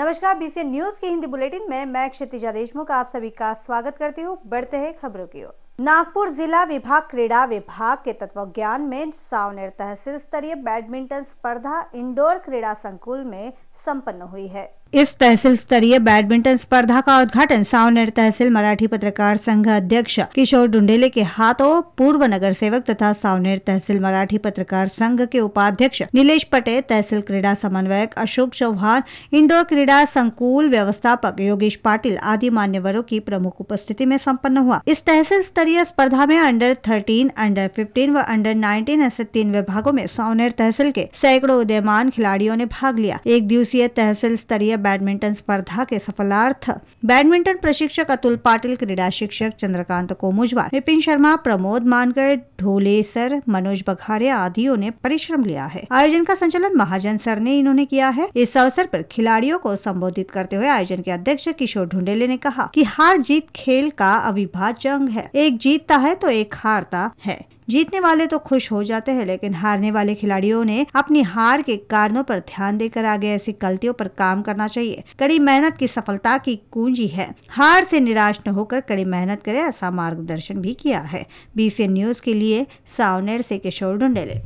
नमस्कार BC news की Hindi bulletin में मैं क्षितिजा देशमुख आप सभी का स्वागत करती हूँ बढ़ते हैं खबरों की ओर नागपुर जिला विभाग क्रीड़ा विभाग के तत्वज्ञान में सावनेर तहसील स्तरीय बैडमिंटन स्पर्धा इंडोर क्रीड़ा संकुल में संपन्न हुई है इस तहसील स्तरीय बैडमिंटन स्पर्धा का उद्घाटन सावनेर तहसील मराठी पत्रकार संघ अध्यक्ष किशोर डुंडेले के हाथों पूर्व नगर सेवक तथा सावनेर तहसील मराठी पत्रकार संघ के उपाध्यक्ष नीलेश पटेल तहसील क्रीड़ा समन्वयक अशोक चौहान इंडोर क्रीड़ा संकुल व्यवस्थापक योगेश पाटिल आदि मान्यवरों की प्रमुख उपस्थिति में सम्पन्न हुआ इस तहसील स्तरीय स्पर्धा में अंडर थर्टीन अंडर फिफ्टीन व अंडर नाइनटीन ऐसे तीन विभागों में सावनेर तहसील के सैकड़ों उदयमान खिलाड़ियों ने भाग लिया एक दिवसीय तहसील स्तरीय बैडमिंटन स्पर्धा के सफलार्थ बैडमिंटन प्रशिक्षक अतुल पाटिल क्रीडा शिक्षक चंद्रकांत कोमुजवार विपिन शर्मा प्रमोद मानकर ढोले सर मनोज बघारिया आदियों ने परिश्रम लिया है आयोजन का संचालन महाजन सर ने इन्होंने किया है इस अवसर पर खिलाड़ियों को संबोधित करते हुए आयोजन के अध्यक्ष किशोर ढूंढेले ने कहा कि हार जीत खेल का अविभाज्य अंग है एक जीतता है तो एक हारता है जीतने वाले तो खुश हो जाते हैं लेकिन हारने वाले खिलाड़ियों ने अपनी हार के कारणों पर ध्यान देकर आगे ऐसी गलतियों पर काम करना चाहिए कड़ी मेहनत की सफलता की कुंजी है हार से निराश न होकर कड़ी मेहनत करें ऐसा मार्गदर्शन भी किया है बीसी न्यूज के लिए सावनेर से किशोर डुंडेले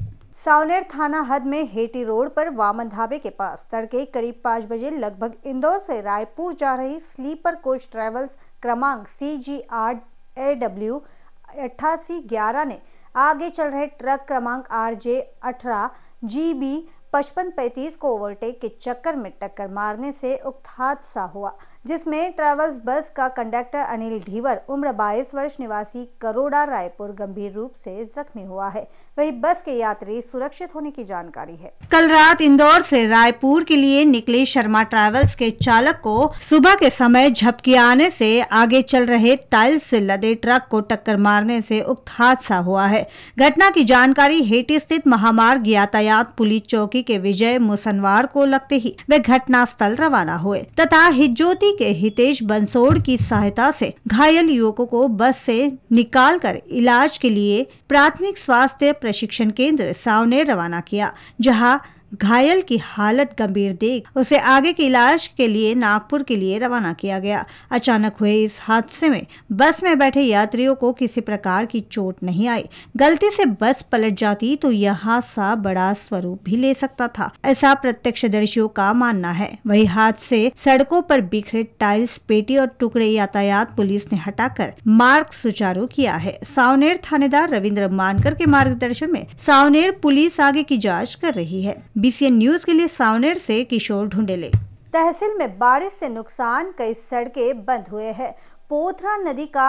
सावनेर थाना हद में हेटी रोड पर वामन ढाबे के पास तड़के करीब पाँच बजे लगभग इंदौर से रायपुर जा रही स्लीपर कोच ट्रेवल्स क्रमांक सी जी आर ए डब्ल्यू अट्ठासी ग्यारह ने आगे चल रहे ट्रक क्रमांक आर जे अठारह जी बी पचपन पैंतीस को ओवरटेक के चक्कर में टक्कर मारने से उक्त हादसा हुआ जिसमें ट्रेवल्स बस का कंडक्टर अनिल ढीवर उम्र 22 वर्ष निवासी करोड़ा रायपुर गंभीर रूप से जख्मी हुआ है वहीं बस के यात्री सुरक्षित होने की जानकारी है कल रात इंदौर से रायपुर के लिए निकले शर्मा ट्रैवल्स के चालक को सुबह के समय झपकी आने से आगे चल रहे टाइल्स से लदे ट्रक को टक्कर मारने से उक्त हादसा हुआ है घटना की जानकारी हेटी स्थित महामार्ग यातायात पुलिस चौकी के विजय मुसनवार को लगते ही वे घटना स्थल रवाना हुए तथा हिजोती यूपी के हितेश बंसोड़ की सहायता से घायल युवकों को बस से निकालकर इलाज के लिए प्राथमिक स्वास्थ्य प्रशिक्षण केंद्र साव ने रवाना किया जहां घायल की हालत गंभीर देख उसे आगे की इलाज के लिए नागपुर के लिए रवाना किया गया अचानक हुए इस हादसे में बस में बैठे यात्रियों को किसी प्रकार की चोट नहीं आई गलती से बस पलट जाती तो यह हादसा बड़ा स्वरूप भी ले सकता था ऐसा प्रत्यक्षदर्शियों का मानना है वही हादसे सड़कों पर बिखरे टाइल्स पेटी और टुकड़े यातायात पुलिस ने हटाकर मार्ग सुचारू किया है सावनेर थानेदार रविन्द्र मानकर के मार्गदर्शन में सावनेर पुलिस आगे की जाँच कर रही है बी न्यूज के लिए सावनेर से किशोर ढूंढेले तहसील में बारिश से नुकसान कई सड़कें बंद हुए हैं पोथरा नदी का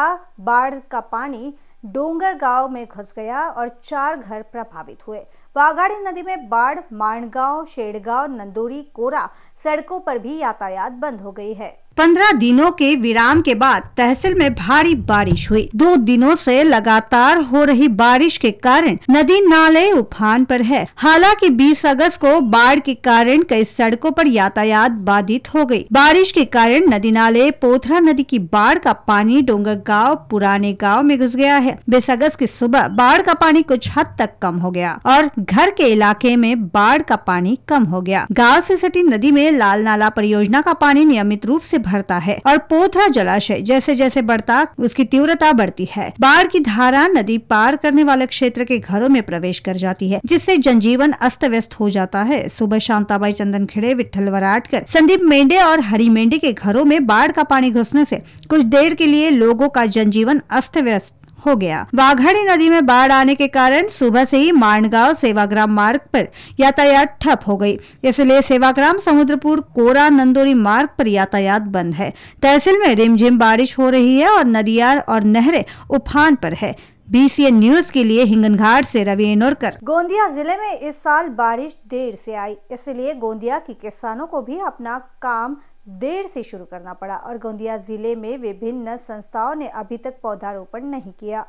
बाढ़ का पानी डोंगर गांव में घुस गया और चार घर प्रभावित हुए वाघाड़ी नदी में बाढ़ माणगांव शेड़गांव नंदोरी कोरा सड़कों पर भी यातायात बंद हो गई है पंद्रह दिनों के विराम के बाद तहसील में भारी बारिश हुई दो दिनों से लगातार हो रही बारिश के कारण नदी नाले उफान पर है हालांकि 20 अगस्त को बाढ़ के कारण कई सड़कों पर यातायात बाधित हो गई। बारिश के कारण नदी नाले पोथरा नदी की बाढ़ का पानी डोंगर गाँव पुराने गाँव में घुस गया है बीस अगस्त की सुबह बाढ़ का पानी कुछ हद तक कम हो गया और घर के इलाके में बाढ़ का पानी कम हो गया गाँव ऐसी सटी नदी में लाल नाला परियोजना का पानी नियमित रूप ऐसी भरता है और पोथरा जलाशय जैसे जैसे बढ़ता उसकी तीव्रता बढ़ती है बाढ़ की धारा नदी पार करने वाले क्षेत्र के घरों में प्रवेश कर जाती है जिससे जनजीवन अस्त व्यस्त हो जाता है सुबह शांताबाई चंदन खेड़े विठल वराटकर संदीप मेंढे और हरी मेंढे के घरों में बाढ़ का पानी घुसने से कुछ देर के लिए लोगों का जनजीवन अस्त व्यस्त हो गया वाघाड़ी नदी में बाढ़ आने के कारण सुबह से ही मांडगांव सेवाग्राम मार्ग पर यातायात ठप हो गई इसलिए सेवाग्राम समुद्रपुर कोरा नंदोरी मार्ग पर यातायात बंद है तहसील में रिमझिम बारिश हो रही है और नदिया और नहरें उफान पर है बीसीएन न्यूज के लिए हिंगनघाट से रवि इनोरकर गोंदिया जिले में इस साल बारिश देर से आई इसलिए गोंदिया के किसानों को भी अपना काम देर से शुरू करना पड़ा और गोंदिया जिले में विभिन्न संस्थाओं ने अभी तक पौधारोपण नहीं किया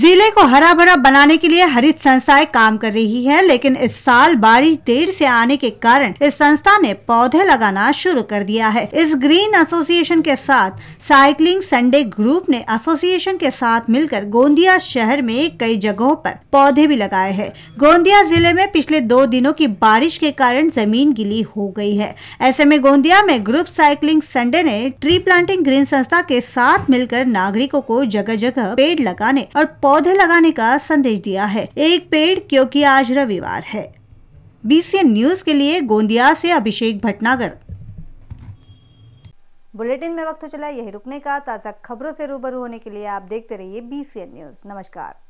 जिले को हरा भरा बनाने के लिए हरित संस्थाएं काम कर रही है लेकिन इस साल बारिश देर से आने के कारण इस संस्था ने पौधे लगाना शुरू कर दिया है इस ग्रीन एसोसिएशन के साथ साइकिलिंग संडे ग्रुप ने एसोसिएशन के साथ मिलकर गोंदिया शहर में कई जगहों पर पौधे भी लगाए हैं गोंदिया जिले में पिछले दो दिनों की बारिश के कारण जमीन गिली हो गई है ऐसे में गोंदिया में ग्रुप साइकिलिंग संडे ने ट्री प्लांटिंग ग्रीन संस्था के साथ मिलकर नागरिकों को जगह जगह पेड़ लगाने और पौधे लगाने का संदेश दिया है एक पेड़ क्योंकि आज रविवार है बीसीएन न्यूज के लिए गोंदिया से अभिषेक भटनागर बुलेटिन में वक्त चला यही रुकने का ताज़ा खबरों से रूबरू होने के लिए आप देखते रहिए बीसीएन न्यूज नमस्कार